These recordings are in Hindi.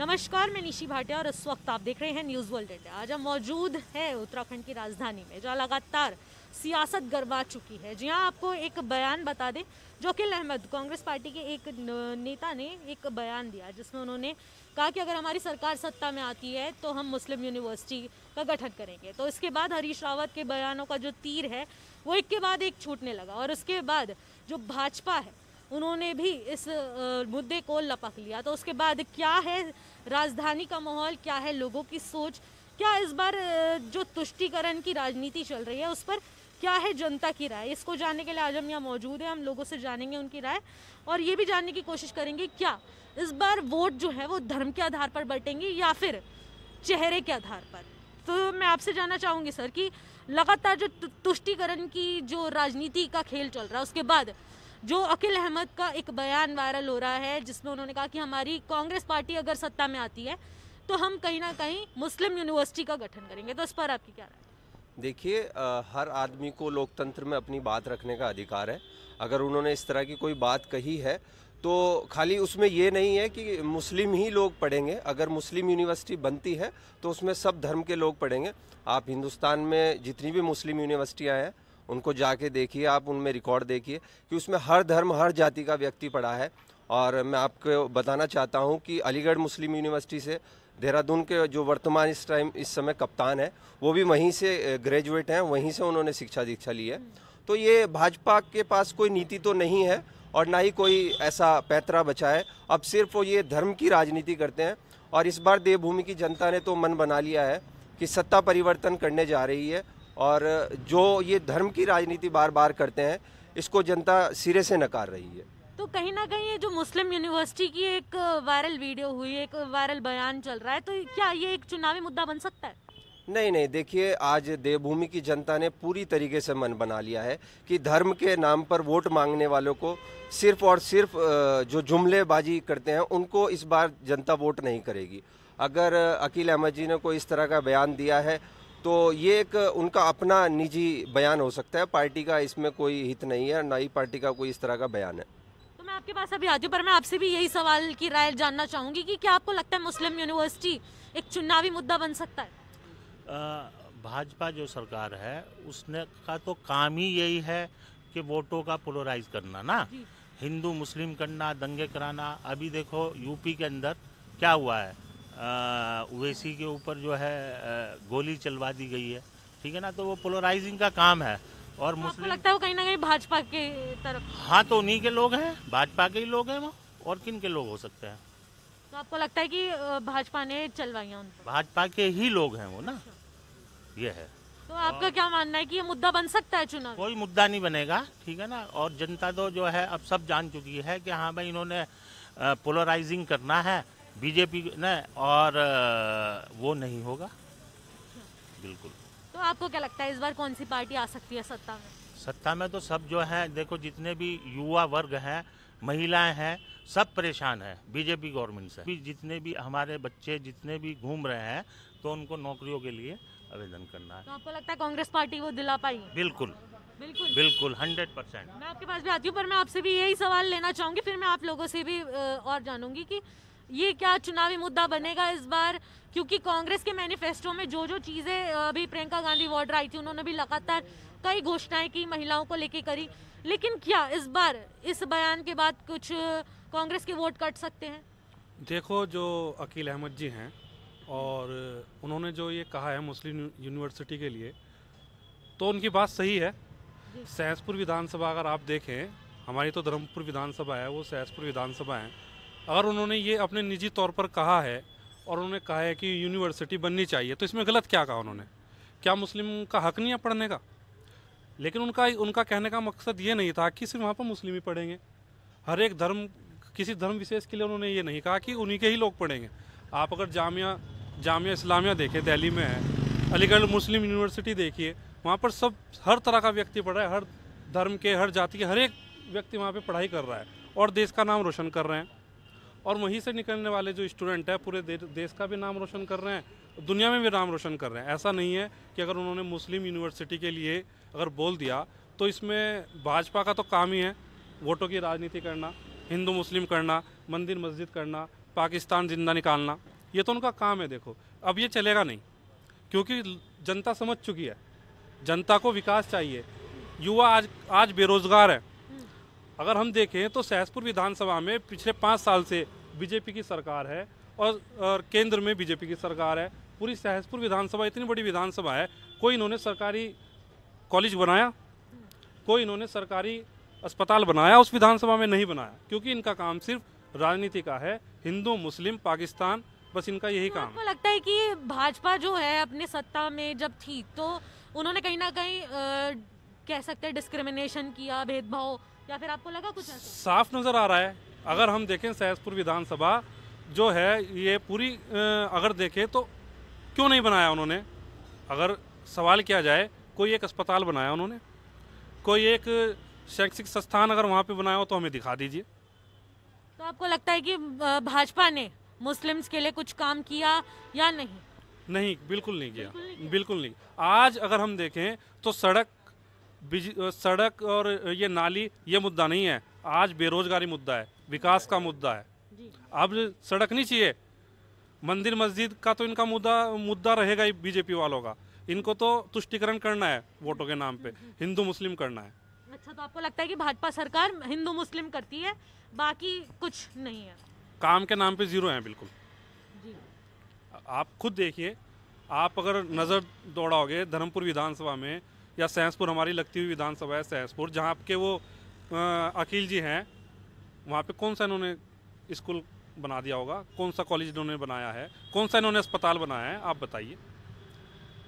नमस्कार मैं निशी भाटिया और इस वक्त आप देख रहे हैं न्यूज़ वर्ल्ड इंडिया आज हम मौजूद है उत्तराखंड की राजधानी में जहाँ लगातार सियासत गरमा चुकी है जी हाँ आपको एक बयान बता दें जोकिल अहमद कांग्रेस पार्टी के एक नेता ने एक बयान दिया जिसमें उन्होंने कहा कि अगर हमारी सरकार सत्ता में आती है तो हम मुस्लिम यूनिवर्सिटी का गठन करेंगे तो इसके बाद हरीश रावत के बयानों का जो तीर है वो एक के बाद एक छूटने लगा और उसके बाद जो भाजपा है उन्होंने भी इस मुद्दे को लपक लिया तो उसके बाद क्या है राजधानी का माहौल क्या है लोगों की सोच क्या इस बार जो तुष्टिकरण की राजनीति चल रही है उस पर क्या है जनता की राय इसको जानने के लिए आज हम यहाँ मौजूद हैं हम लोगों से जानेंगे उनकी राय और ये भी जानने की कोशिश करेंगे क्या इस बार वोट जो है वो धर्म के आधार पर बटेंगे या फिर चेहरे के आधार पर तो मैं आपसे जानना चाहूँगी सर कि लगातार जो तुष्टिकरण की जो राजनीति का खेल चल रहा है उसके बाद जो अकील अहमद का एक बयान वायरल हो रहा है जिसमें उन्होंने कहा कि हमारी कांग्रेस पार्टी अगर सत्ता में आती है तो हम कहीं ना कहीं मुस्लिम यूनिवर्सिटी का गठन करेंगे तो इस पर आपकी क्या राय देखिए हर आदमी को लोकतंत्र में अपनी बात रखने का अधिकार है अगर उन्होंने इस तरह की कोई बात कही है तो खाली उसमें ये नहीं है कि मुस्लिम ही लोग पढ़ेंगे अगर मुस्लिम यूनिवर्सिटी बनती है तो उसमें सब धर्म के लोग पढ़ेंगे आप हिंदुस्तान में जितनी भी मुस्लिम यूनिवर्सिटियाँ हैं उनको जाके देखिए आप उनमें रिकॉर्ड देखिए कि उसमें हर धर्म हर जाति का व्यक्ति पढ़ा है और मैं आपको बताना चाहता हूँ कि अलीगढ़ मुस्लिम यूनिवर्सिटी से देहरादून के जो वर्तमान इस टाइम इस समय कप्तान है वो भी वहीं से ग्रेजुएट हैं वहीं से उन्होंने शिक्षा दीक्षा ली है तो ये भाजपा के पास कोई नीति तो नहीं है और ना ही कोई ऐसा पैतरा बचा है अब सिर्फ वो ये धर्म की राजनीति करते हैं और इस बार देवभूमि की जनता ने तो मन बना लिया है कि सत्ता परिवर्तन करने जा रही है और जो ये धर्म की राजनीति बार बार करते हैं इसको जनता सिरे से नकार रही है तो कहीं ना कहीं ये जो मुस्लिम यूनिवर्सिटी की एक वायरल वीडियो हुई एक वायरल बयान चल रहा है तो क्या ये एक चुनावी मुद्दा बन सकता है नहीं नहीं देखिए आज देवभूमि की जनता ने पूरी तरीके से मन बना लिया है कि धर्म के नाम पर वोट मांगने वालों को सिर्फ और सिर्फ जो जुमलेबाजी करते हैं उनको इस बार जनता वोट नहीं करेगी अगर अकील अहमद जी ने कोई इस तरह का बयान दिया है तो ये एक उनका अपना निजी बयान हो सकता है पार्टी का इसमें कोई हित नहीं है ना ही पार्टी का कोई इस तरह का बयान है तो मैं आपके पास अभी हूँ पर मैं आपसे भी यही सवाल की राय जानना चाहूंगी कि क्या आपको लगता है मुस्लिम यूनिवर्सिटी एक चुनावी मुद्दा बन सकता है भाजपा जो सरकार है उसने का तो काम ही यही है कि वोटों का पोलराइज करना ना हिंदू मुस्लिम करना दंगे कराना अभी देखो यूपी के अंदर क्या हुआ है ओवैसी के ऊपर जो है गोली चलवा दी गई है ठीक है ना तो वो पोलराइजिंग का काम है और तो मुस्लिम लगता है वो कहीं ना कहीं भाजपा के तरफ हाँ तो उन्हीं के लोग हैं भाजपा के ही लोग हैं वो और किन के लोग हो सकते हैं तो आपको लगता है कि भाजपा ने चलवाई उन भाजपा के ही लोग हैं वो ना अच्छा। ये है तो आपका क्या मानना है कि ये मुद्दा बन सकता है चुनाव कोई मुद्दा नहीं बनेगा ठीक है ना और जनता तो जो है अब सब जान चुकी है कि हाँ भाई इन्होंने पोलराइजिंग करना है बीजेपी ने और वो नहीं होगा बिल्कुल तो आपको क्या लगता है इस बार कौन सी पार्टी आ सकती है सत्ता में सत्ता में तो सब जो है देखो जितने भी युवा वर्ग हैं महिलाएं हैं सब परेशान है बीजेपी गवर्नमेंट से भी जितने भी हमारे बच्चे जितने भी घूम रहे हैं तो उनको नौकरियों के लिए आवेदन करना है तो आपको लगता है कांग्रेस पार्टी वो दिला पाई बिल्कुल बिल्कुल बिल्कुल हंड्रेड परसेंट मैं आपके पास भी आती हूँ पर मैं आपसे भी यही सवाल लेना चाहूंगी फिर मैं आप लोगों से भी और जानूंगी कि ये क्या चुनावी मुद्दा बनेगा इस बार क्योंकि कांग्रेस के मैनिफेस्टो में जो जो चीज़ें अभी प्रियंका गांधी वार्डर आई थी उन्होंने भी लगातार कई घोषणाएं की महिलाओं को लेके करी लेकिन क्या इस बार इस बयान के बाद कुछ कांग्रेस के वोट कट सकते हैं देखो जो अकील अहमद जी हैं और उन्होंने जो ये कहा है मुस्लिम यूनिवर्सिटी के लिए तो उनकी बात सही है सहसपुर विधानसभा अगर आप देखें हमारी तो धर्मपुर विधानसभा है वो सहसपुर विधानसभा है अगर उन्होंने ये अपने निजी तौर पर कहा है और उन्होंने कहा है कि यूनिवर्सिटी बननी चाहिए तो इसमें गलत क्या कहा उन्होंने क्या मुस्लिम का हक नहीं है पढ़ने का लेकिन उनका उनका कहने का मकसद ये नहीं था कि सिर्फ वहाँ पर मुस्लिम ही पढ़ेंगे हर एक धर्म किसी धर्म विशेष के लिए उन्होंने ये नहीं कहा कि उन्हीं के ही लोग पढ़ेंगे आप अगर जामिया जामिया इस्लामिया देखें दिल्ली में है अलीगढ़ मुस्लिम यूनिवर्सिटी देखिए वहाँ पर सब हर तरह का व्यक्ति पढ़ रहा है हर धर्म के हर जाति के हर एक व्यक्ति वहाँ पर पढ़ाई कर रहा है और देश का नाम रोशन कर रहे हैं और वहीं से निकलने वाले जो स्टूडेंट हैं पूरे देश का भी नाम रोशन कर रहे हैं दुनिया में भी नाम रोशन कर रहे हैं ऐसा नहीं है कि अगर उन्होंने मुस्लिम यूनिवर्सिटी के लिए अगर बोल दिया तो इसमें भाजपा का तो काम ही है वोटों की राजनीति करना हिंदू मुस्लिम करना मंदिर मस्जिद करना पाकिस्तान जिंदा निकालना ये तो उनका काम है देखो अब ये चलेगा नहीं क्योंकि जनता समझ चुकी है जनता को विकास चाहिए युवा आज आज बेरोज़गार है अगर हम देखें तो सहसपुर विधानसभा में पिछले पाँच साल से बीजेपी की सरकार है और, और केंद्र में बीजेपी की सरकार है पूरी सहसपुर विधानसभा इतनी बड़ी विधानसभा है कोई इन्होंने सरकारी कॉलेज बनाया कोई इन्होंने सरकारी अस्पताल बनाया उस विधानसभा में नहीं बनाया क्योंकि इनका काम सिर्फ राजनीति का है हिंदू मुस्लिम पाकिस्तान बस इनका यही तो काम आपको लगता है कि भाजपा जो है अपने सत्ता में जब थी तो उन्होंने कहीं ना कहीं आ, कह सकते हैं डिस्क्रिमिनेशन किया भेदभाव या फिर आपको लगा कुछ ऐसा साफ नज़र आ रहा है अगर हम देखें सहजपुर विधानसभा जो है ये पूरी अगर देखें तो क्यों नहीं बनाया उन्होंने अगर सवाल किया जाए कोई एक अस्पताल बनाया उन्होंने कोई एक शैक्षिक संस्थान अगर वहाँ पे बनाया हो तो हमें दिखा दीजिए तो आपको लगता है कि भाजपा ने मुस्लिम्स के लिए कुछ काम किया या नहीं नहीं बिल्कुल नहीं किया बिल्कुल नहीं, बिल्कुल नहीं। आज अगर हम देखें तो सड़क सड़क और ये नाली ये मुद्दा नहीं है आज बेरोजगारी मुद्दा है विकास का मुद्दा है अब सड़क नहीं चाहिए मंदिर मस्जिद का तो इनका मुद्दा मुद्दा रहेगा ही बीजेपी वालों का इनको तो तुष्टिकरण करना है वोटों के नाम पे हिंदू मुस्लिम करना है अच्छा तो आपको लगता है कि भाजपा सरकार हिंदू मुस्लिम करती है बाकी कुछ नहीं है काम के नाम पे जीरो है बिल्कुल जी। आप खुद देखिए आप अगर नज़र दौड़ाओगे धर्मपुर विधानसभा में या सहसपुर हमारी लगती हुई विधानसभा है सहसपुर जहाँ के वो अखिल जी हैं वहाँ पे कौन सा इन्होंने स्कूल बना दिया होगा कौन सा कॉलेज इन्होंने बनाया है कौन सा इन्होंने अस्पताल बनाया है आप बताइए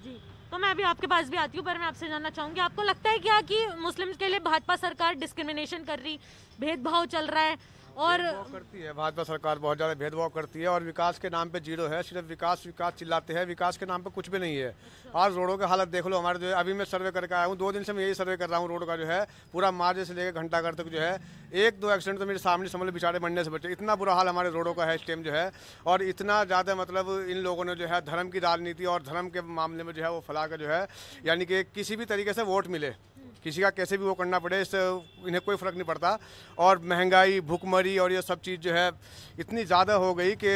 जी तो मैं अभी आपके पास भी आती हूँ पर मैं आपसे जानना चाहूँगी आपको लगता है क्या कि मुस्लिम्स के लिए भाजपा सरकार डिस्क्रिमिनेशन कर रही भेदभाव चल रहा है और करती है भाजपा सरकार बहुत ज़्यादा भेदभाव करती है और विकास के नाम पे जीरो है सिर्फ विकास विकास चिल्लाते हैं विकास के नाम पे कुछ भी नहीं है अच्छा। आज रोडों की हालत देख लो हमारे जो है अभी मैं सर्वे करके आया हूँ दो दिन से मैं यही सर्वे कर रहा हूँ रोड का जो है पूरा मार्च से लेकर घर तक जो है एक दो एक्सीडेंट तो मेरे सामने समझ बिचारे मतलब बेचारे से बचे इतना बुरा हाल हमारे रोडों का है इस टाइम जो है और इतना ज़्यादा मतलब इन लोगों ने जो है धर्म की राजनीति और धर्म के मामले में जो है वो फैला जो है यानी कि किसी भी तरीके से वोट मिले किसी का कैसे भी वो करना पड़े इससे इन्हें कोई फ़र्क नहीं पड़ता और महंगाई भूखमरी और ये सब चीज़ जो है इतनी ज़्यादा हो गई कि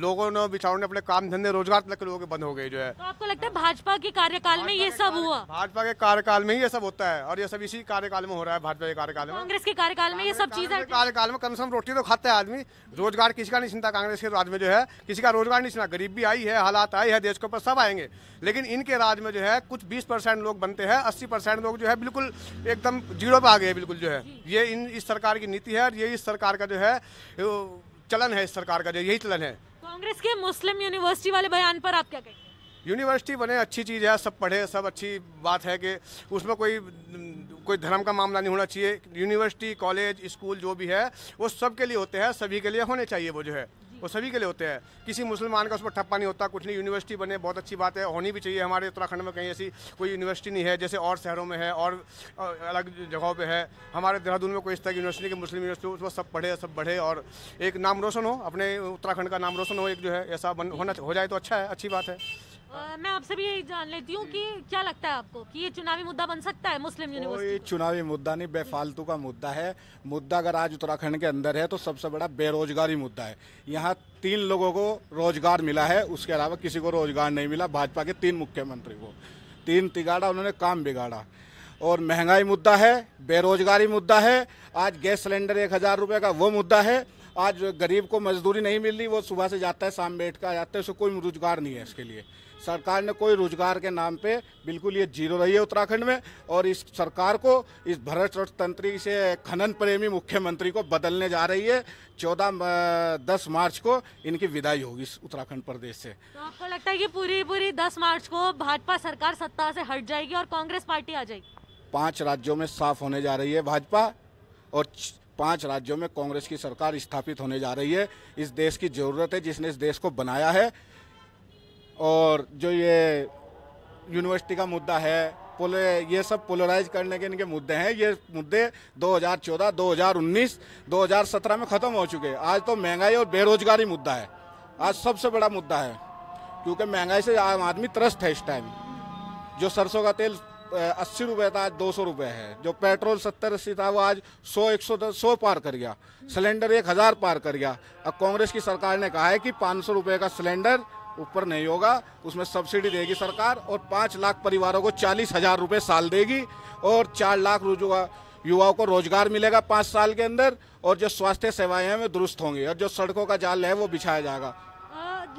लोगों ने बिचारों ने अपने काम धंधे रोजगार तक लोगों के बंद हो गए जो है तो आपको लगता है भाजपा के कार्यकाल में ये सब हुआ भाजपा के कार्यकाल में ही ये सब होता है और ये सब इसी कार्यकाल में हो रहा है भाजपा के कार्यकाल में कांग्रेस के कार्यकाल में ये सब चीज है कार्यकाल में कम से कम रोटी तो खाता है आदमी रोजगार किसी का नहीं चिंता कांग्रेस के राज में जो है किसी का रोजगार नहीं चिंता गरीबी आई है हालात आई है देश के ऊपर सब आएंगे लेकिन इनके राज में जो है कुछ बीस लोग बनते हैं अस्सी लोग जो है बिल्कुल एकदम जीरो पे आ गए बिल्कुल जो है ये इन इस सरकार की नीति है और ये इस सरकार का जो है चलन है इस सरकार का जो यही चलन है कांग्रेस के मुस्लिम यूनिवर्सिटी वाले बयान पर आप क्या कहेंगे यूनिवर्सिटी बने अच्छी चीज़ है सब पढ़े सब अच्छी बात है कि उसमें कोई कोई धर्म का मामला नहीं होना चाहिए यूनिवर्सिटी कॉलेज स्कूल जो भी है वो सब के लिए होते हैं सभी के लिए होने चाहिए वो जो है वो सभी के लिए होते हैं किसी मुसलमान का उस पर ठप्पा नहीं होता कुछ नहीं यूनिवर्सिटी बने बहुत अच्छी बात है होनी भी चाहिए हमारे उत्तराखंड में कहीं ऐसी कोई यूनिवर्सिटी नहीं है जैसे और शहरों में है और अलग जगहों पर है हमारे देहरादून में कोई इस तरह की यूनिवर्सिटी की मुस्लिम यूनिवर्सिटी उसमें सब पढ़े सब बढ़े और एक नाम रोशन हो अपने उत्तराखंड का नाम रोशन हो एक जो है ऐसा बन होना हो जाए तो अच्छा है अच्छी बात है आ, मैं आपसे भी यही जान लेती हूँ कि क्या लगता है आपको कि ये चुनावी मुद्दा बन सकता है मुस्लिम यूनिवर्सिटी ये चुनावी मुद्दा नहीं बेफालतू का मुद्दा है मुद्दा अगर आज उत्तराखंड के अंदर है तो सबसे बड़ा बेरोजगारी मुद्दा है यहाँ तीन लोगों को रोजगार मिला है उसके अलावा किसी को रोजगार नहीं मिला भाजपा के तीन मुख्यमंत्री को तीन तिगाड़ा उन्होंने काम बिगाड़ा और महंगाई मुद्दा है बेरोजगारी मुद्दा है आज गैस सिलेंडर एक हज़ार रुपये का वो मुद्दा है आज गरीब को मजदूरी नहीं मिल रही वो सुबह से जाता है शाम बैठ कर जाता है उसको कोई रोजगार नहीं है इसके लिए सरकार ने कोई रोजगार के नाम पे बिल्कुल ये जीरो रही है उत्तराखंड में और इस सरकार को इस भ्रष्ट तंत्री से खनन प्रेमी मुख्यमंत्री को बदलने जा रही है चौदह दस मार्च को इनकी विदाई होगी उत्तराखंड प्रदेश से तो आपको लगता है कि पूरी पूरी दस मार्च को भाजपा सरकार सत्ता से हट जाएगी और कांग्रेस पार्टी आ जाएगी पांच राज्यों में साफ होने जा रही है भाजपा और पांच राज्यों में कांग्रेस की सरकार स्थापित होने जा रही है इस देश की जरूरत है जिसने इस देश को बनाया है और जो ये यूनिवर्सिटी का मुद्दा है पोले ये सब पोलराइज करने के इनके मुद्दे हैं ये मुद्दे 2014, 2019, 2017 में ख़त्म हो चुके आज तो महंगाई और बेरोजगारी मुद्दा है आज सबसे बड़ा मुद्दा है क्योंकि महंगाई से आम आदमी त्रस्त है इस टाइम जो सरसों का तेल अस्सी रुपये था आज दो सौ रुपये है जो पेट्रोल सत्तर अस्सी था वो आज सौ एक सौ दस सौ पार कर गया सिलेंडर एक हज़ार पार कर गया अब कांग्रेस की सरकार ने कहा है कि पाँच सौ रुपये का सिलेंडर ऊपर नहीं होगा उसमें सब्सिडी देगी सरकार और पाँच लाख परिवारों को चालीस हजार रुपये साल देगी और चार लाख युवाओं को रोजगार मिलेगा पाँच साल के अंदर और जो स्वास्थ्य सेवाएं हैं वो दुरुस्त होंगी और जो सड़कों का जाल है वो बिछाया जाएगा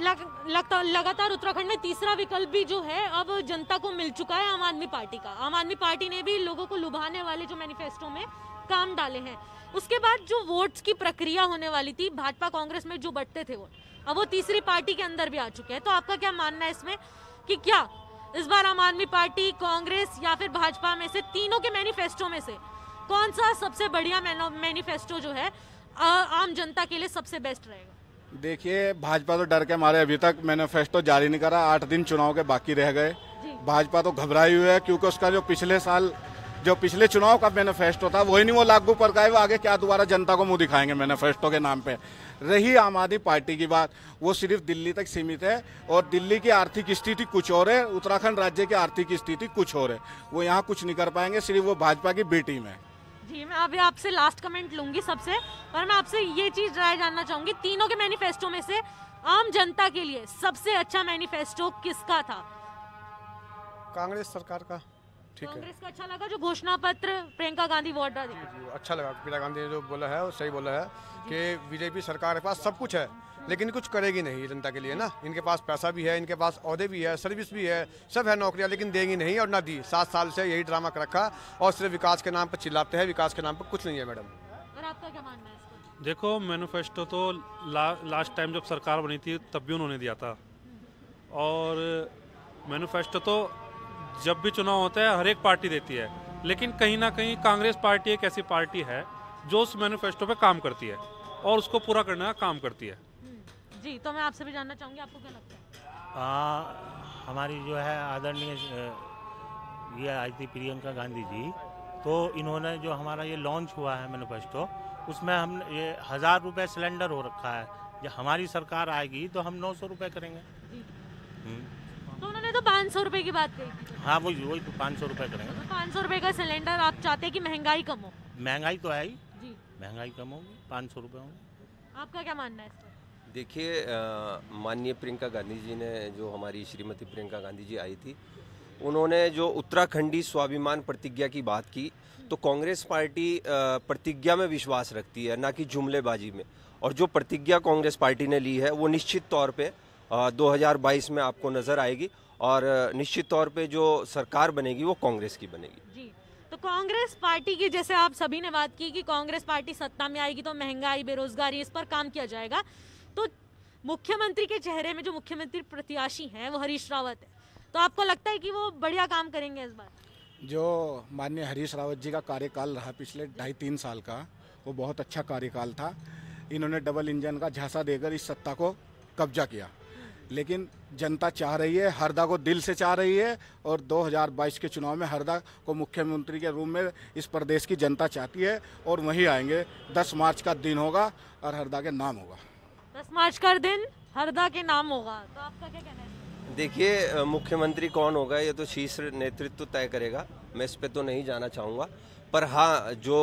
लग, लगता लगातार उत्तराखंड में तीसरा विकल्प भी जो है अब जनता को मिल चुका है आम आदमी पार्टी का आम आदमी पार्टी ने भी लोगों को लुभाने वाले जो मैनिफेस्टो में काम डाले हैं उसके बाद जो वोट्स की प्रक्रिया होने वाली थी भाजपा कांग्रेस में जो बटते थे वोट अब वो तीसरी पार्टी के अंदर भी आ चुके हैं तो आपका क्या मानना है इसमें कि क्या इस बार आम आदमी पार्टी कांग्रेस या फिर भाजपा में से तीनों के मैनिफेस्टो में से कौन सा सबसे बढ़िया मैनिफेस्टो जो है आम जनता के लिए सबसे बेस्ट रहेगा देखिए भाजपा तो डर के मारे अभी तक मैनिफेस्टो जारी नहीं करा आठ दिन चुनाव के बाकी रह गए भाजपा तो घबराई हुई है क्योंकि उसका जो पिछले साल जो पिछले चुनाव का मैनिफेस्टो था वही नहीं वो लागू पर गए वो आगे क्या दोबारा जनता को मुंह दिखाएंगे मैनिफेस्टो के नाम पे रही आम आदमी पार्टी की बात वो सिर्फ दिल्ली तक सीमित है और दिल्ली की आर्थिक स्थिति कुछ और है उत्तराखंड राज्य की आर्थिक स्थिति कुछ और है वो यहाँ कुछ नहीं कर पाएंगे सिर्फ वो भाजपा की बेटी में जी मैं अभी आपसे लास्ट कमेंट लूंगी सबसे पर मैं आपसे ये चीज राय जानना चाहूंगी तीनों के मैनिफेस्टो में से आम जनता के लिए सबसे अच्छा मैनिफेस्टो किसका था कांग्रेस सरकार का कांग्रेस का अच्छा लगा जो घोषणा पत्र प्रियंका गांधी वाड्रा दी अच्छा लगा प्रियंका गांधी ने जो बोला है वो सही बोला है कि बीजेपी सरकार के पास सब कुछ है लेकिन कुछ करेगी नहीं जनता के लिए ना इनके पास पैसा भी है इनके पास अहदे भी है सर्विस भी है सब है नौकरियां लेकिन देंगी नहीं और ना दी सात साल से यही ड्रामा कर रखा और सिर्फ विकास के नाम पर चिल्लाते हैं विकास के नाम पर कुछ नहीं है मैडम और आपका क्या मानना है देखो मैनिफेस्टो तो ला, लास्ट टाइम जब सरकार बनी थी तब भी उन्होंने दिया था और मैनिफेस्टो तो जब भी चुनाव होता है हर एक पार्टी देती है लेकिन कहीं ना कहीं कांग्रेस पार्टी एक ऐसी पार्टी है जो उस मैनिफेस्टो पे काम करती है और उसको पूरा करने का काम करती है हम्म। जी तो मैं आपसे भी जानना चाहूँगी आपको क्या लगता है आ, हमारी जो है आदरणीय ये आई थी प्रियंका गांधी जी तो इन्होंने जो हमारा ये लॉन्च हुआ है मैनिफेस्टो उसमें हम ये हज़ार रुपये सिलेंडर हो रखा है जब हमारी सरकार आएगी तो हम नौ सौ रुपये करेंगे हम्म। तो उन्होंने तो पाँच सौ रुपए की बात कही हाँ वही वही तो पाँच सौ रुपये करेंगे तो तो पाँच सौ रुपये का सिलेंडर आप चाहते हैं कि महंगाई कम हो महंगाई तो है ही जी महंगाई कम होगी पाँच सौ रुपये होंगे आपका क्या मानना है इस पर देखिए माननीय प्रियंका गांधी जी ने जो हमारी श्रीमती प्रियंका गांधी जी आई थी उन्होंने जो उत्तराखंडी स्वाभिमान प्रतिज्ञा की बात की तो कांग्रेस पार्टी प्रतिज्ञा में विश्वास रखती है ना कि जुमलेबाजी में और जो प्रतिज्ञा कांग्रेस पार्टी ने ली है वो निश्चित तौर पे 2022 में आपको नज़र आएगी और निश्चित तौर पे जो सरकार बनेगी वो कांग्रेस की बनेगी जी तो कांग्रेस पार्टी की जैसे आप सभी ने बात की कि कांग्रेस पार्टी सत्ता में आएगी तो महंगाई बेरोजगारी इस पर काम किया जाएगा तो मुख्यमंत्री के चेहरे में जो मुख्यमंत्री प्रत्याशी हैं वो हरीश रावत है तो आपको लगता है कि वो बढ़िया काम करेंगे इस बार जो माननीय हरीश रावत जी का कार्यकाल रहा पिछले ढाई तीन साल का वो बहुत अच्छा कार्यकाल था इन्होंने डबल इंजन का झांसा देकर इस सत्ता को कब्जा किया लेकिन जनता चाह रही है हरदा को दिल से चाह रही है और 2022 के चुनाव में हरदा को मुख्यमंत्री के रूप में इस प्रदेश की जनता चाहती है और वहीं आएंगे 10 मार्च का दिन होगा और हरदा के नाम होगा 10 मार्च का दिन हरदा के नाम होगा तो आपका क्या कहना है देखिए मुख्यमंत्री कौन होगा ये तो शीर्ष नेतृत्व तय करेगा मैं इस पर तो नहीं जाना चाहूँगा पर हाँ जो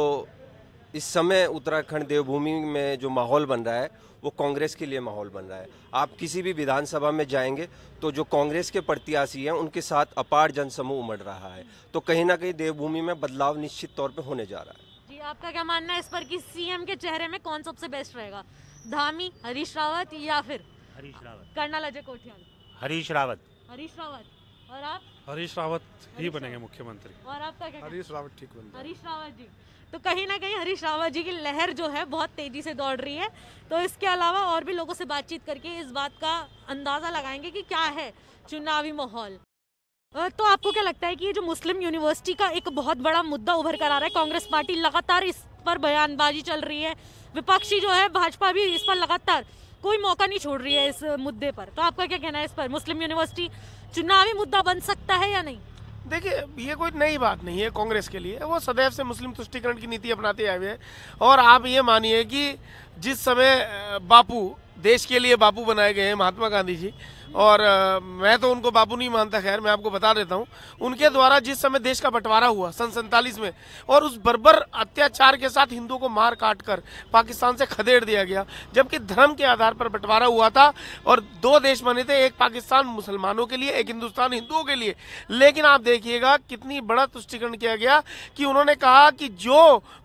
इस समय उत्तराखंड देवभूमि में जो माहौल बन रहा है वो कांग्रेस के लिए माहौल बन रहा है आप किसी भी विधानसभा में जाएंगे तो जो कांग्रेस के प्रत्याशी हैं उनके साथ अपार जनसमूह उमड़ रहा है तो कहीं ना कहीं देवभूमि में बदलाव निश्चित तौर पर होने जा रहा है जी आपका क्या मानना है इस पर कि सीएम के चेहरे में कौन सबसे बेस्ट रहेगा धामी हरीश रावत या फिर हरीश रावत कर्नल अजय कोठियाल हरीश रावत हरीश रावत और आप हरीश रावत ही बनेंगे मुख्यमंत्री और आपका क्या हरीश रावत ठीक बनेंगे हरीश रावत जी तो कहीं ना कहीं हरीश रावत जी की लहर जो है बहुत तेज़ी से दौड़ रही है तो इसके अलावा और भी लोगों से बातचीत करके इस बात का अंदाज़ा लगाएंगे कि क्या है चुनावी माहौल तो आपको क्या लगता है कि ये जो मुस्लिम यूनिवर्सिटी का एक बहुत बड़ा मुद्दा उभर कर आ रहा है कांग्रेस पार्टी लगातार इस पर बयानबाजी चल रही है विपक्षी जो है भाजपा भी इस पर लगातार कोई मौका नहीं छोड़ रही है इस मुद्दे पर तो आपका क्या कहना है इस पर मुस्लिम यूनिवर्सिटी चुनावी मुद्दा बन सकता है या नहीं देखिए ये कोई नई बात नहीं है कांग्रेस के लिए वो सदैव से मुस्लिम तुष्टिकरण की नीति अपनाते आए हुए हैं और आप ये मानिए कि जिस समय बापू देश के लिए बापू बनाए गए हैं महात्मा गांधी जी और मैं तो उनको बाबू नहीं मानता खैर मैं आपको बता देता हूँ उनके द्वारा जिस समय देश का बंटवारा हुआ सन सैंतालीस में और उस बर्बर अत्याचार के साथ हिंदुओं को मार काट कर पाकिस्तान से खदेड़ दिया गया जबकि धर्म के आधार पर बंटवारा हुआ था और दो देश बने थे एक पाकिस्तान मुसलमानों के लिए एक हिंदुस्तान हिंदुओं के लिए लेकिन आप देखिएगा कितनी बड़ा तुष्टिकरण किया गया कि उन्होंने कहा कि जो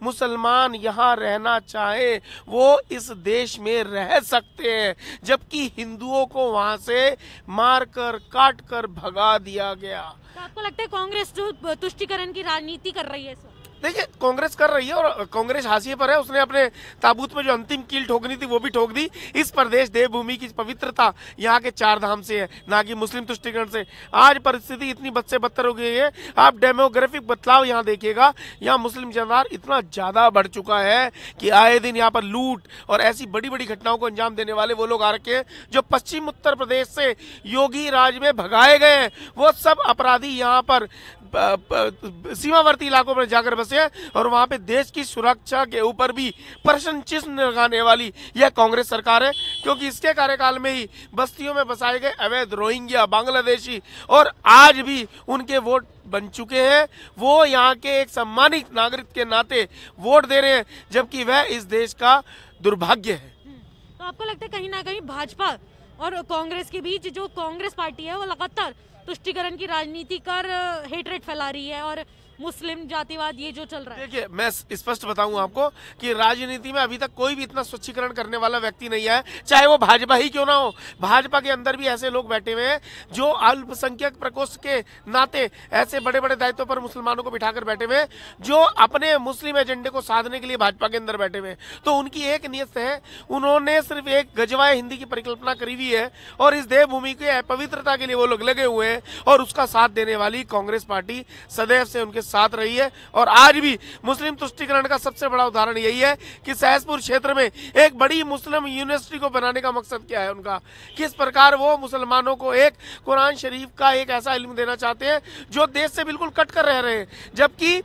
मुसलमान यहाँ रहना चाहे वो इस देश में रह सकते हैं जबकि हिंदुओं को वहाँ से मारकर काट कर भगा दिया गया तो आपको लगता है कांग्रेस जो तुष्टिकरण की राजनीति कर रही है देखिए कांग्रेस कर रही है और कांग्रेस हाशिए पर है उसने अपने ताबूत में जो अंतिम कील ठोकनी थी वो भी ठोक दी इस प्रदेश देवभूमि की पवित्रता यहाँ के चार धाम से है ना कि मुस्लिम तुष्टिकरण से आज परिस्थिति इतनी बद से बदतर हो गई है आप डेमोग्राफिक बदलाव यहाँ देखिएगा यहाँ मुस्लिम जनदार इतना ज़्यादा बढ़ चुका है कि आए दिन यहाँ पर लूट और ऐसी बड़ी बड़ी घटनाओं को अंजाम देने वाले वो लोग आ रखे हैं जो पश्चिम उत्तर प्रदेश से योगी राज में भगाए गए हैं वो सब अपराधी यहाँ पर सीमावर्ती इलाकों में जाकर बसे हैं और वहाँ पे देश की सुरक्षा के ऊपर भी प्रश्न चिन्ह लगाने वाली यह कांग्रेस सरकार है क्योंकि इसके कार्यकाल में ही बस्तियों में बसाए गए अवैध रोहिंग्या बांग्लादेशी और आज भी उनके वोट बन चुके हैं वो यहाँ के एक सम्मानित नागरिक के नाते वोट दे रहे हैं जबकि वह इस देश का दुर्भाग्य है हम्म, तो आपको लगता है कहीं ना कहीं भाजपा और कांग्रेस के बीच जो कांग्रेस पार्टी है वो लगातार तुष्टिकरण की राजनीति कर हेटरेट फैला रही है और मुस्लिम जातिवाद ये जो चल रहा है देखिए मैं स्पष्ट बताऊं आपको कि राजनीति में अभी तक कोई भी इतना स्वच्छीकरण करने वाला व्यक्ति नहीं है चाहे वो भाजपा ही क्यों ना हो भाजपा के अंदर भी ऐसे लोग बैठे हुए हैं जो अल्पसंख्यक प्रकोष्ठ के नाते ऐसे बड़े बड़े दायित्व पर मुसलमानों को बिठाकर बैठे हुए हैं जो अपने मुस्लिम एजेंडे को साधने के लिए भाजपा के अंदर बैठे हुए हैं तो उनकी एक नियत है उन्होंने सिर्फ एक गजवाए हिंदी की परिकल्पना करी हुई है और इस देवभूमि के अपवित्रता के लिए वो लोग लगे हुए हैं और उसका साथ देने वाली कांग्रेस पार्टी सदैव से उनके साथ रही है और आज भी मुस्लिम तुष्टिकरण का सबसे बड़ा उदाहरण यही है कि सहसपुर क्षेत्र में एक बड़ी मुस्लिम यूनिवर्सिटी को बनाने का मकसद क्या है उनका किस प्रकार वो मुसलमानों को एक कुरान शरीफ का एक ऐसा इल्म देना चाहते हैं जो देश से बिल्कुल कट कर रह रहे हैं जबकि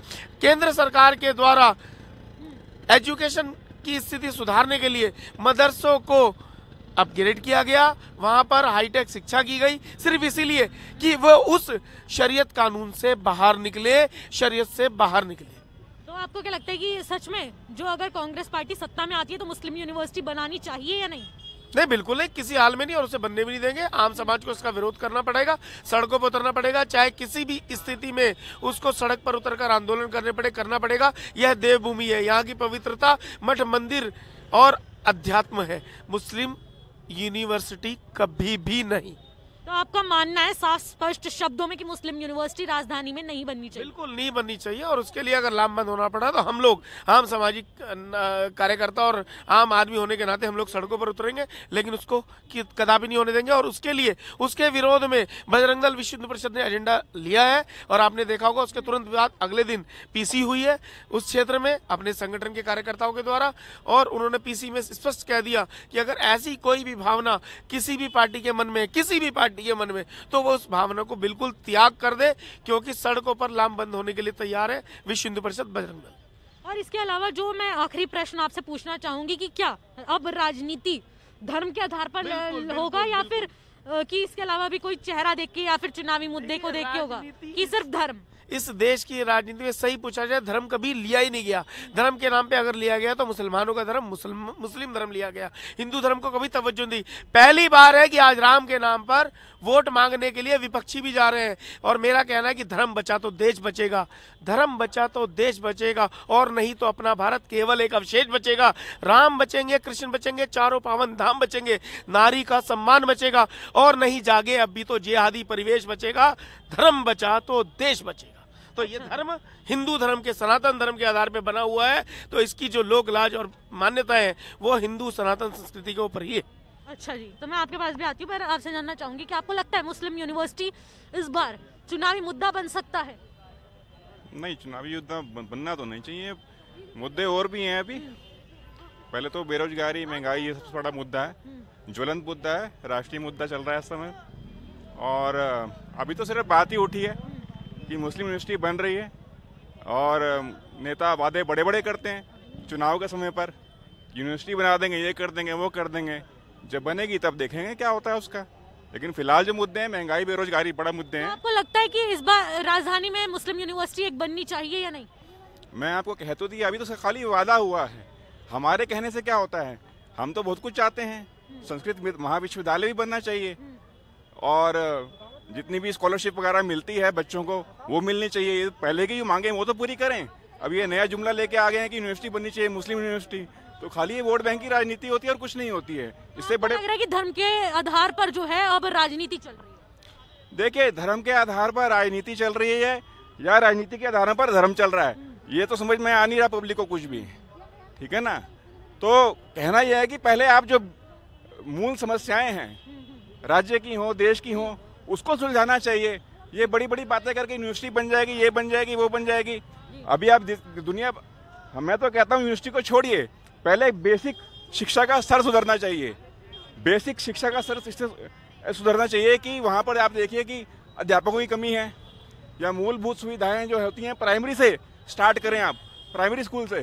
केंद्र सरकार के द्वारा एजुकेशन की स्थिति सुधारने के लिए मदरसों को अपग्रेड किया गया वहाँ पर हाईटेक शिक्षा की गई सिर्फ इसीलिए कि वह उस शरीयत कानून से बाहर निकले शरीयत से बाहर निकले तो आपको क्या लगता है कि सच में जो अगर कांग्रेस पार्टी सत्ता में आती है तो मुस्लिम यूनिवर्सिटी बनानी चाहिए या नहीं नहीं बिल्कुल नहीं किसी हाल में नहीं और उसे बनने भी नहीं देंगे आम समाज को इसका विरोध करना पड़ेगा सड़कों पर उतरना पड़ेगा चाहे किसी भी स्थिति में उसको सड़क पर उतरकर आंदोलन करने पड़े करना पड़ेगा यह देवभूमि है यहाँ की पवित्रता मठ मंदिर और अध्यात्म है मुस्लिम यूनिवर्सिटी कभी भी नहीं तो आपका मानना है साफ स्पष्ट शब्दों में कि मुस्लिम यूनिवर्सिटी राजधानी में नहीं बननी चाहिए बिल्कुल नहीं बननी चाहिए और उसके लिए अगर लामबंद होना पड़ा तो हम लोग आम सामाजिक कार्यकर्ता और आम आदमी होने के नाते हम लोग सड़कों पर उतरेंगे लेकिन उसको कदापि नहीं होने देंगे और उसके लिए उसके विरोध में बजरंग दल विश्व हिंदू परिषद ने एजेंडा लिया है और आपने देखा होगा उसके तुरंत बाद अगले दिन पी हुई है उस क्षेत्र में अपने संगठन के कार्यकर्ताओं के द्वारा और उन्होंने पीसी में स्पष्ट कह दिया कि अगर ऐसी कोई भी भावना किसी भी पार्टी के मन में किसी भी पार्टी आती है मन में तो वो उस भावना को बिल्कुल त्याग कर दे क्योंकि सड़कों पर लाम बंद होने के लिए तैयार है विश्व हिंदू परिषद बजरंग दल और इसके अलावा जो मैं आखिरी प्रश्न आपसे पूछना चाहूंगी कि क्या अब राजनीति धर्म के आधार पर होगा या फिर कि इसके अलावा भी कोई चेहरा देख के या फिर चुनावी मुद्दे को देख के होगा कि सिर्फ धर्म इस देश की राजनीति में सही पूछा जाए धर्म कभी लिया ही नहीं गया धर्म के नाम पे अगर लिया गया तो मुसलमानों का धर्म मुस्लिम मुस्लिम धर्म लिया गया हिंदू धर्म को कभी तवज्जो दी पहली बार है कि आज राम के नाम पर वोट मांगने के लिए विपक्षी भी जा रहे हैं और मेरा कहना है कि धर्म बचा तो देश बचेगा धर्म बचा तो देश बचेगा और नहीं तो अपना भारत केवल एक अवशेष बचेगा राम बचेंगे कृष्ण बचेंगे चारों पावन धाम बचेंगे नारी का सम्मान बचेगा और नहीं जागे अब भी तो जेहादी परिवेश बचेगा धर्म बचा तो देश बचेगा तो ये धर्म हिंदू धर्म के सनातन धर्म के आधार पर बना हुआ है तो इसकी जो लोक लाज और मान्यता है वो हिंदू सनातन संस्कृति के ऊपर ही है अच्छा जी तो मैं आपके पास भी आती हूँ पर आपसे जानना चाहूंगी कि आपको लगता है मुस्लिम यूनिवर्सिटी इस बार चुनावी मुद्दा बन सकता है नहीं चुनावी मुद्दा बनना तो नहीं चाहिए मुद्दे और भी हैं अभी पहले तो बेरोजगारी महंगाई ये सबसे बड़ा मुद्दा है हम्म। ज्वलंत मुद्दा है राष्ट्रीय मुद्दा चल रहा है इस समय और अभी तो सिर्फ बात ही उठी है हम्म। कि मुस्लिम यूनिवर्सिटी बन रही है और नेता वादे बड़े बड़े करते हैं चुनाव के समय पर यूनिवर्सिटी बना देंगे ये कर देंगे वो कर देंगे जब बनेगी तब देखेंगे क्या होता है उसका लेकिन फिलहाल जो मुद्दे हैं महंगाई बेरोजगारी बड़ा मुद्दे तो हैं आपको लगता है कि इस बार राजधानी में मुस्लिम यूनिवर्सिटी एक बननी चाहिए या नहीं मैं आपको कह तो दिया अभी तो खाली वादा हुआ है हमारे कहने से क्या होता है हम तो बहुत कुछ चाहते हैं संस्कृत महाविश्वविद्यालय भी बनना चाहिए हम्म। और जितनी भी स्कॉलरशिप वगैरह मिलती है बच्चों को वो मिलनी चाहिए पहले की जो मांगे वो तो पूरी करें अब ये नया जुमला लेके आ गए हैं कि यूनिवर्सिटी बननी चाहिए मुस्लिम यूनिवर्सिटी तो खाली ये वोट बैंक की राजनीति होती है और कुछ नहीं होती है इससे बड़े लग रहा है कि धर्म के आधार पर जो है अब राजनीति चल रही है देखिए धर्म के आधार पर राजनीति चल रही है या राजनीति के आधार पर धर्म चल रहा है ये तो समझ में आ नहीं रहा पब्लिक को कुछ भी ठीक है ना तो कहना यह है कि पहले आप जो मूल समस्याएं हैं राज्य की हों देश की हों उसको सुलझाना चाहिए ये बड़ी बड़ी बातें करके यूनिवर्सिटी बन जाएगी ये बन जाएगी वो बन जाएगी अभी आप दुनिया मैं तो कहता हूँ यूनिवर्सिटी को छोड़िए पहले बेसिक शिक्षा का स्तर सुधरना चाहिए बेसिक शिक्षा का स्तर सुधरना चाहिए कि वहाँ पर आप देखिए कि अध्यापकों की कमी है या मूलभूत सुविधाएं जो होती हैं प्राइमरी से स्टार्ट करें आप प्राइमरी स्कूल से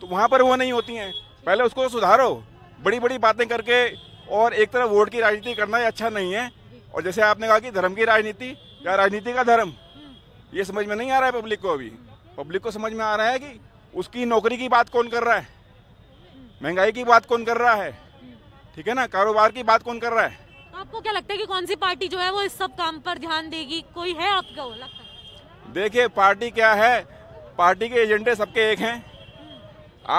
तो वहाँ पर वो नहीं होती हैं पहले उसको सुधारो बड़ी बड़ी बातें करके और एक तरफ़ वोट की राजनीति करना ये अच्छा नहीं है और जैसे आपने कहा कि धर्म की राजनीति या राजनीति का धर्म ये समझ में नहीं आ रहा है पब्लिक को अभी पब्लिक को समझ में आ रहा है कि उसकी नौकरी की बात कौन कर रहा है महंगाई की बात कौन कर रहा है ठीक है ना कारोबार की बात कौन कर रहा है तो आपको क्या लगता है कि कौन सी पार्टी जो है वो इस सब काम पर ध्यान देगी कोई है आपका वो लगता है देखिए पार्टी क्या है पार्टी के एजेंडे सबके एक हैं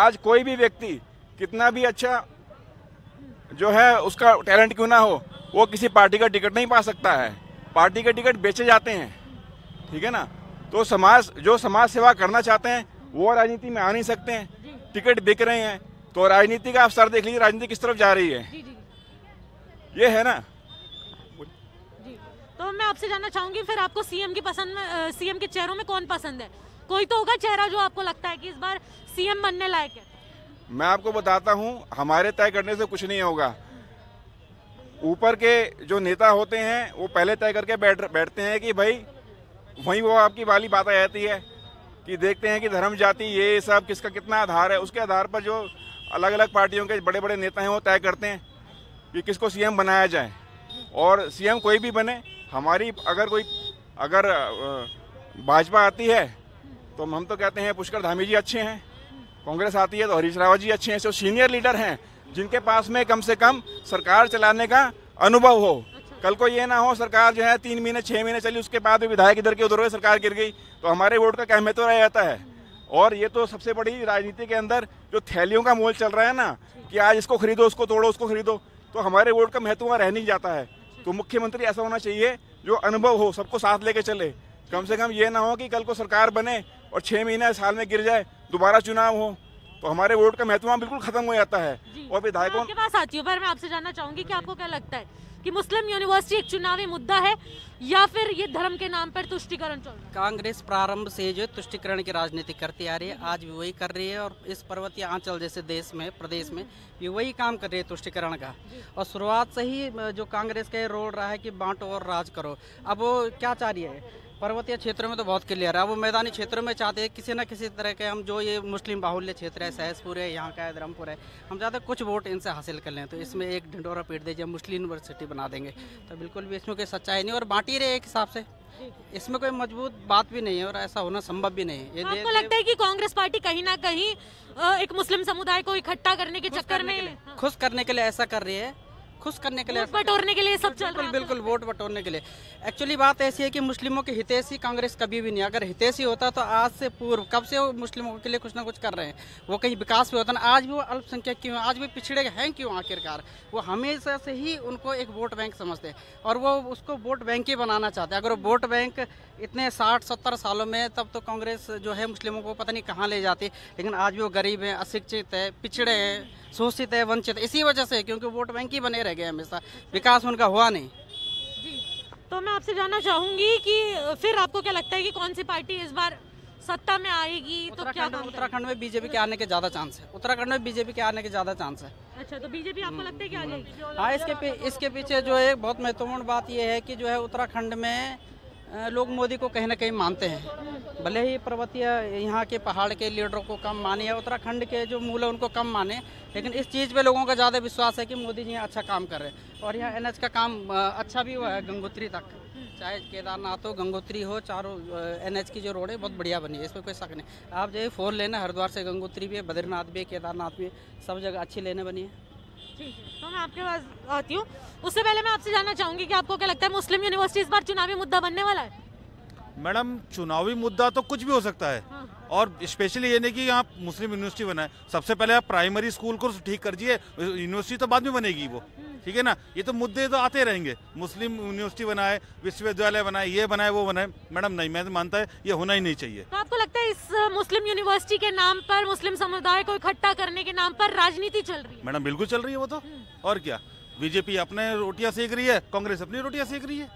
आज कोई भी व्यक्ति कितना भी अच्छा जो है उसका टैलेंट क्यों ना हो वो किसी पार्टी का टिकट नहीं पा सकता है पार्टी के टिकट बेचे जाते हैं ठीक है ना तो समाज जो समाज सेवा करना चाहते हैं वो राजनीति में आ नहीं सकते हैं टिकट बिक रहे हैं तो राजनीति का अवसर देख लीजिए राजनीति किस तरफ जा रही है ये है ना तो मैं आपसे जानना चाहूंगी फिर आपको सीएम की पसंद में सीएम के चेहरों में कौन पसंद है कोई तो होगा चेहरा जो आपको लगता है कि इस बार सीएम बनने लायक है मैं आपको बताता हूँ हमारे तय करने से कुछ नहीं होगा ऊपर के जो नेता होते हैं वो पहले तय करके बैठ बैठते हैं कि भाई वहीं वो आपकी वाली बात आ जाती है कि देखते हैं कि धर्म जाति ये सब किसका कितना आधार है उसके आधार पर जो अलग अलग पार्टियों के बड़े बड़े नेता हैं वो तय करते हैं कि किसको सीएम बनाया जाए और सीएम कोई भी बने हमारी अगर कोई अगर भाजपा आती है तो हम तो कहते हैं पुष्कर धामी जी अच्छे हैं कांग्रेस आती है तो हरीश रावत जी अच्छे हैं जो सीनियर लीडर हैं जिनके पास में कम से कम सरकार चलाने का अनुभव हो कल को ये ना हो सरकार जो है तीन महीने छः महीने चली उसके बाद भी विधायक इधर के उधर हुई सरकार गिर गई तो हमारे वोट का कहमे तो रह जाता है और ये तो सबसे बड़ी राजनीति के अंदर जो थैलियों का मोल चल रहा है ना कि आज इसको खरीदो उसको तोड़ो उसको खरीदो तो हमारे वोट का महत्व वहाँ रह नहीं जाता है तो मुख्यमंत्री ऐसा होना चाहिए जो अनुभव हो सबको साथ लेके चले कम से कम ये ना हो कि कल को सरकार बने और छः महीने साल में गिर जाए दोबारा चुनाव हो तो हमारे वोट का महत्व बिल्कुल खत्म हो जाता है और विधायकों के पास आती हूँ आपसे जानना चाहूंगी की आपको क्या लगता है कि मुस्लिम यूनिवर्सिटी एक चुनावी मुद्दा है या फिर ये धर्म के नाम पर तुष्टिकरण चल रहा है कांग्रेस प्रारंभ से जो तुष्टिकरण की राजनीति करती आ रही है आज भी वही कर रही है और इस पर्वतीय आंचल जैसे देश में प्रदेश में भी वही काम कर रही है तुष्टिकरण का और शुरुआत से ही जो कांग्रेस का रोल रहा है कि बांटो और राज करो अब वो क्या चाह रही है पर्वतीय क्षेत्रों में तो बहुत क्लियर है वो मैदानी क्षेत्रों में चाहते हैं किसी ना किसी तरह के हम जो ये मुस्लिम बाहुल्य क्षेत्र है सहजपुर है यहाँ का है धर्मपुर है हम चाहते हैं कुछ वोट इनसे हासिल कर लें तो इसमें एक ढिंडोरा पीट दीजिए मुस्लिम यूनिवर्सिटी बना देंगे तो बिल्कुल भी इसमें कोई सच्चाई नहीं और बांटी रहे एक हिसाब से इसमें कोई मजबूत बात भी नहीं है और ऐसा होना संभव भी नहीं है आपको लगता है कि कांग्रेस पार्टी कहीं ना कहीं एक मुस्लिम समुदाय को इकट्ठा करने के चक्कर में हाँ। खुश करने के लिए ऐसा कर रही है खुश करने के लिए बटोरने के लिए सब चल बिल्कुल बिल्कुल वोट बटोरने के लिए एक्चुअली बात ऐसी है कि मुस्लिमों के हितैषी कांग्रेस कभी भी नहीं अगर हितैषी होता तो आज से पूर्व कब से वो मुस्लिमों के लिए कुछ ना कुछ कर रहे हैं वो कहीं विकास भी होता ना आज भी वो अल्पसंख्यक क्यों आज भी पिछड़े हैं क्यों आखिरकार वो हमेशा से ही उनको एक वोट बैंक समझते हैं और वो उसको वोट बैंक ही बनाना चाहते हैं अगर वो वोट बैंक इतने साठ सत्तर सालों में तब तो कांग्रेस जो है मुस्लिमों को पता नहीं कहाँ ले जाती लेकिन आज भी वो गरीब हैं अशिक्षित है पिछड़े हैं शोषित है वंचित है इसी वजह से क्योंकि वोट बैंक ही बने रह गए हमेशा विकास उनका हुआ नहीं जी तो मैं आपसे जानना चाहूँगी कि फिर आपको क्या लगता है कि कौन सी पार्टी इस बार सत्ता में आएगी तो क्या उत्तराखंड में बीजेपी के आने के ज्यादा चांस है उत्तराखंड में बीजेपी के आने के ज्यादा चांस है अच्छा तो बीजेपी आपको लगता है कि आ जाएगी हाँ इसके इसके पीछे जो है बहुत महत्वपूर्ण बात यह है कि जो है उत्तराखंड में लोग मोदी को कहीं ना कहीं मानते हैं भले ही पर्वतीय यहाँ के पहाड़ के लीडरों को कम माने या उत्तराखंड के जो मूल है उनको कम माने लेकिन इस चीज़ पे लोगों का ज़्यादा विश्वास है कि मोदी जी अच्छा काम कर रहे हैं और यहाँ एनएच का काम अच्छा भी हुआ है गंगोत्री तक चाहे केदारनाथ हो गंगोत्री हो चारों एनएच की जो रोड है बहुत बढ़िया बनी है इसमें कोई शक नहीं आप जो है फोर लेना हरिद्वार से गंगोत्री भी है बद्रीनाथ भी है केदारनाथ भी सब जगह अच्छी लेने बनी है ठीक है तो मैं आपके पास आती हूँ उससे पहले मैं आपसे जानना चाहूंगी कि आपको क्या लगता है मुस्लिम यूनिवर्सिटी इस बार चुनावी मुद्दा बनने वाला है मैडम चुनावी मुद्दा तो कुछ भी हो सकता है हाँ। और स्पेशली ये नहीं कि आप मुस्लिम यूनिवर्सिटी बनाए सबसे पहले आप प्राइमरी स्कूल को ठीक कर दिए यूनिवर्सिटी तो बाद में बनेगी वो हम्म। ठीक है ना ये तो मुद्दे तो आते रहेंगे मुस्लिम यूनिवर्सिटी बनाए विश्वविद्यालय बनाए ये बनाए वो बनाए मैडम नहीं मैं तो मानता है ये होना ही नहीं चाहिए तो आपको लगता है इस मुस्लिम यूनिवर्सिटी के नाम पर मुस्लिम समुदाय को इकट्ठा करने के नाम पर राजनीति चल रही है मैडम बिल्कुल चल रही है वो तो हम्म। और क्या बीजेपी अपने रोटियां सेक रही है कांग्रेस अपनी रोटियां सेक रही है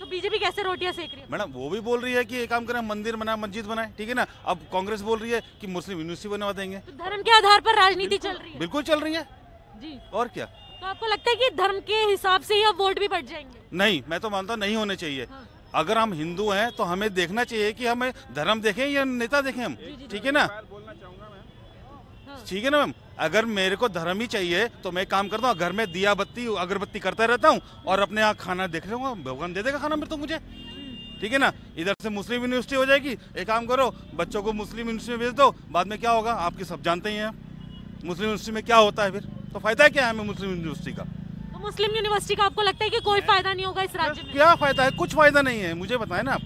तो बीजेपी कैसे रोटियां सेक रही है मैडम वो भी बोल रही है कि एक काम करें मंदिर बनाए मस्जिद बनाए ठीक है ना अब कांग्रेस बोल रही है कि मुस्लिम यूनिवर्सिटी बनवा देंगे तो धर्म के आधार पर राजनीति चल रही है बिल्कुल चल रही है जी और क्या तो आपको लगता है कि धर्म के हिसाब से ही अब वोट भी बढ़ जाएंगे नहीं मैं तो मानता नहीं होने चाहिए हाँ। अगर हम हिंदू हैं तो हमें देखना चाहिए कि हमें धर्म देखें या नेता देखें हम ठीक है ना हाँ। ठीक है ना मैम अगर मेरे को धर्म ही चाहिए तो मैं काम करता हूँ घर में दिया बत्ती अगरबत्ती करता रहता हूँ और अपने यहाँ खाना देख रहे भगवान दे देगा खाना मेरे तो मुझे ठीक है ना इधर से मुस्लिम यूनिवर्सिटी हो जाएगी एक काम करो बच्चों को मुस्लिम यूनिवर्सिटी में भेज दो बाद में क्या होगा आपके सब जानते ही हैं मुस्लिम यूनिवर्सिटी में क्या होता है फिर तो फायदा क्या है हमें मुस्लिम यूनिवर्सिटी का तो मुस्लिम यूनिवर्सिटी का आपको लगता है कि कोई फायदा नहीं होगा इस राज्य में क्या फायदा है कुछ फायदा नहीं है मुझे बताए ना आप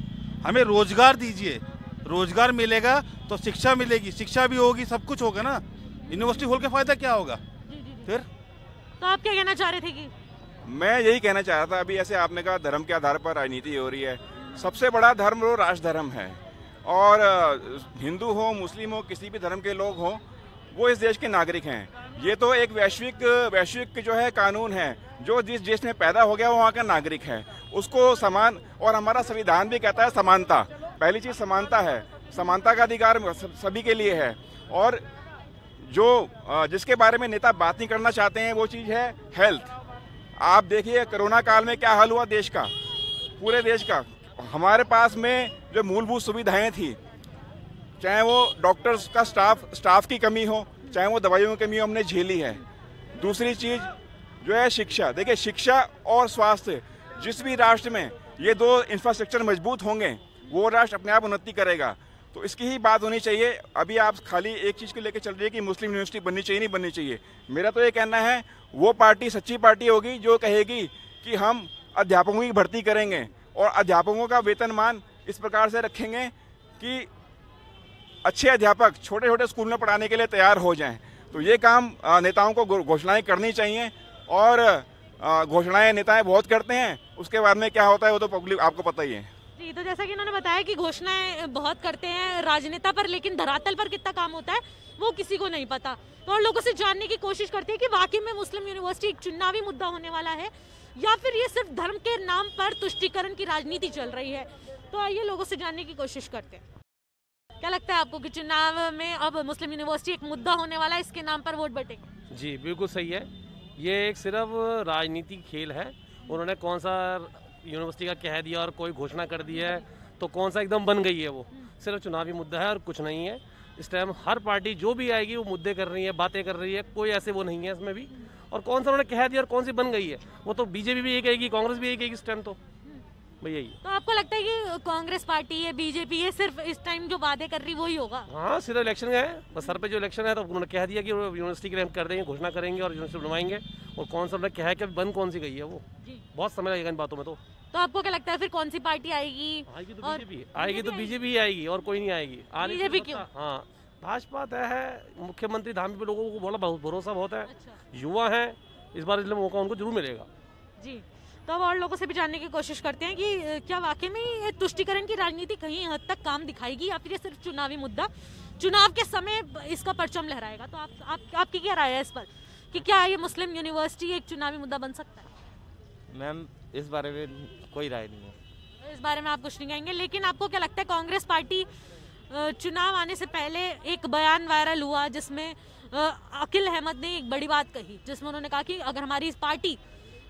हमें रोजगार दीजिए रोजगार मिलेगा तो शिक्षा मिलेगी शिक्षा भी होगी सब कुछ होगा ना यूनिवर्सिटी खोल के फायदा क्या होगा जी, जी, जी। फिर तो आप क्या कहना चाह रहे थे कि मैं यही कहना चाह रहा था अभी ऐसे आपने कहा धर्म के आधार पर राजनीति हो रही है सबसे बड़ा धर्म वो राजधर्म है और हिंदू हो मुस्लिम हो किसी भी धर्म के लोग हों वो इस देश के नागरिक हैं ये तो एक वैश्विक वैश्विक जो है कानून है जो जिस देश में पैदा हो गया वो वहाँ का नागरिक है उसको समान और हमारा संविधान भी कहता है समानता पहली चीज़ समानता है समानता का अधिकार सभी के लिए है और जो जिसके बारे में नेता बात नहीं करना चाहते हैं वो चीज़ है हेल्थ आप देखिए कोरोना काल में क्या हाल हुआ देश का पूरे देश का हमारे पास में जो मूलभूत सुविधाएं थी चाहे वो डॉक्टर्स का स्टाफ स्टाफ की कमी हो चाहे वो दवाइयों की कमी हो हमने झेली है दूसरी चीज़ जो है शिक्षा देखिए शिक्षा और स्वास्थ्य जिस भी राष्ट्र में ये दो इंफ्रास्ट्रक्चर मजबूत होंगे वो राष्ट्र अपने आप उन्नति करेगा तो इसकी ही बात होनी चाहिए अभी आप खाली एक चीज़ को लेकर चल रही है कि मुस्लिम यूनिवर्सिटी बननी चाहिए नहीं बननी चाहिए मेरा तो ये कहना है वो पार्टी सच्ची पार्टी होगी जो कहेगी कि हम अध्यापकों की भर्ती करेंगे और अध्यापकों का वेतनमान इस प्रकार से रखेंगे कि अच्छे अध्यापक छोटे छोटे स्कूल में पढ़ाने के लिए तैयार हो जाएं तो ये काम नेताओं को घोषणाएं करनी चाहिए और घोषणाएं नेताएं बहुत करते हैं उसके बाद में क्या होता है वो तो पब्लिक आपको पता ही है जी तो जैसा कि इन्होंने बताया कि घोषणाएं बहुत करते हैं राजनेता पर लेकिन धरातल पर कितना काम होता है वो किसी को नहीं पता तो और लोगों से जानने की कोशिश करते हैं कि वाकई में मुस्लिम यूनिवर्सिटी एक चुनावी मुद्दा होने वाला है या फिर ये सिर्फ धर्म के नाम पर तुष्टिकरण की राजनीति चल रही है तो आइए लोगों से जानने की कोशिश करते हैं क्या लगता है आपको कि चुनाव में अब मुस्लिम यूनिवर्सिटी एक मुद्दा होने वाला है इसके नाम पर वोट बटेंगे जी बिल्कुल सही है ये एक सिर्फ राजनीति खेल है उन्होंने कौन सा यूनिवर्सिटी का कह दिया और कोई घोषणा कर दी है तो कौन सा एकदम बन गई है वो सिर्फ चुनावी मुद्दा है और कुछ नहीं है इस टाइम हर पार्टी जो भी आएगी वो मुद्दे कर रही है बातें कर रही है कोई ऐसे वो नहीं है इसमें भी और कौन सा उन्होंने कह दिया और कौन सी बन गई है वो तो बीजेपी भी यही कहेगी कांग्रेस भी यही कहेगी इस टाइम तो भैया यही तो आपको लगता है कि कांग्रेस पार्टी है बीजेपी है सिर्फ इस टाइम जो वादे कर रही वही होगा हाँ सिर्फ इलेक्शन है बस सर पे जो इलेक्शन है तो उन्होंने कह दिया कि यूनिवर्सिटी के कर देंगे घोषणा करेंगे और यूनिवर्सिटी बनवाएंगे और कौन सा उन्होंने कहा है कि बंद कौन सी गई है वो बहुत समय लगेगा इन बातों में तो तो आपको क्या लगता है फिर कौन सी पार्टी आएगी आएगी तो बीजेपी आएगी तो बीजेपी ही आएगी और कोई नहीं आएगी बीजेपी क्यों हाँ भाजपा तय तो है मुख्यमंत्री धाम पे लोगों को बोला भरोसा बहुत है अच्छा। युवा है इस बार इसलिए मौका उनको जरूर मिलेगा जी तो अब और लोगों से भी जानने की कोशिश करते हैं कि क्या वाकई में ये तुष्टिकरण की राजनीति कहीं हद तक काम दिखाएगी या फिर ये सिर्फ चुनावी मुद्दा चुनाव के समय इसका परचम लहराएगा तो आप, आप आपकी क्या राय है इस पर कि क्या ये मुस्लिम यूनिवर्सिटी एक चुनावी मुद्दा बन सकता है मैम इस बारे में कोई राय नहीं है इस बारे में आप कुछ नहीं कहेंगे लेकिन आपको क्या लगता है कांग्रेस पार्टी चुनाव आने से पहले एक बयान वायरल हुआ जिसमें अकिल अहमद ने एक बड़ी बात कही जिसमें उन्होंने कहा कि अगर हमारी इस पार्टी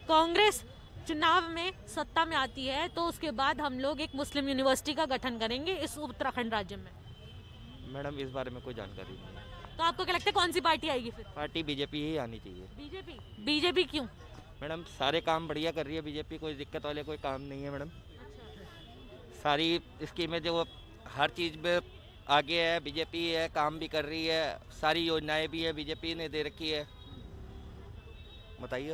कांग्रेस चुनाव में सत्ता में आती है तो उसके बाद हम लोग एक मुस्लिम यूनिवर्सिटी का गठन करेंगे इस उत्तराखंड राज्य में मैडम इस बारे में कोई जानकारी नहीं तो आपको क्या लगता है कौन सी पार्टी आएगी फिर पार्टी बीजेपी ही आनी चाहिए बीजेपी बीजेपी क्यों मैडम सारे काम बढ़िया कर रही है बीजेपी कोई दिक्कत वाले कोई काम नहीं है मैडम सारी स्कीमें जो हर चीज़ में आगे है बीजेपी है काम भी कर रही है सारी योजनाएं भी है बीजेपी ने दे रखी है बताइए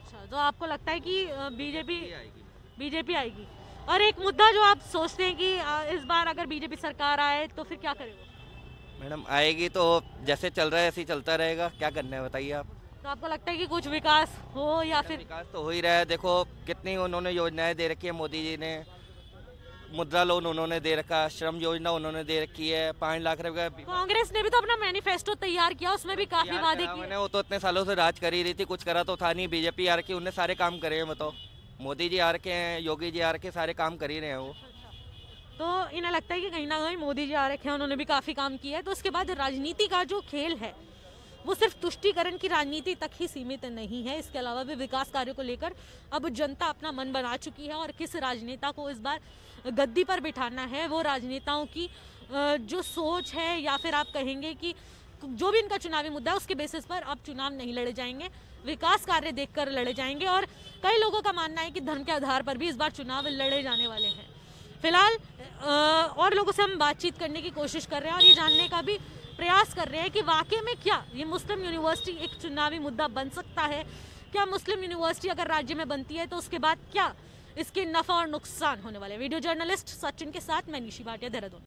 अच्छा तो आपको लगता है कि बीजेपी आएगी बीजेपी आएगी और एक मुद्दा जो आप सोचते हैं कि इस बार अगर बीजेपी सरकार आए तो फिर क्या करेगा मैडम आएगी तो जैसे चल रहा है ऐसे ही चलता रहेगा क्या करना है बताइए आप तो आपको लगता है कि कुछ विकास हो या फिर विकास तो हो ही रहा है देखो कितनी उन्होंने योजनाएं दे रखी है मोदी जी ने मुद्रा लोन उन्होंने दे रखा श्रम योजना उन्होंने दे रखी है पाँच लाख रुपए कांग्रेस ने भी तो अपना मैनिफेस्टो तैयार किया उसमें भी काफी वादे किए वो तो इतने सालों से राज कर ही रही थी कुछ करा तो था नहीं बीजेपी आ रखी उनने सारे काम करे हैं मतलब मोदी जी आ रखे हैं योगी जी आ रखे सारे काम कर ही रहे हैं वो तो इन्हें लगता है कि कहीं ना कहीं मोदी जी आ रखे हैं उन्होंने भी काफी काम किया है तो उसके बाद राजनीति का जो खेल है वो सिर्फ तुष्टिकरण की राजनीति तक ही सीमित नहीं है इसके अलावा भी विकास कार्यों को लेकर अब जनता अपना मन बना चुकी है और किस राजनेता को इस बार गद्दी पर बिठाना है वो राजनेताओं की जो सोच है या फिर आप कहेंगे कि जो भी इनका चुनावी मुद्दा है उसके बेसिस पर अब चुनाव नहीं लड़े जाएंगे विकास कार्य देखकर लड़े जाएंगे और कई लोगों का मानना है कि धर्म के आधार पर भी इस बार चुनाव लड़े जाने वाले हैं फिलहाल और लोगों से हम बातचीत करने की कोशिश कर रहे हैं और ये जानने का भी प्रयास कर रहे हैं कि वाकई में क्या ये मुस्लिम यूनिवर्सिटी एक चुनावी मुद्दा बन सकता है क्या मुस्लिम यूनिवर्सिटी अगर राज्य में बनती है तो उसके बाद क्या इसके नफा और नुकसान होने वाले वीडियो जर्नलिस्ट सचिन के साथ मैं निशी भाटिया देहरादून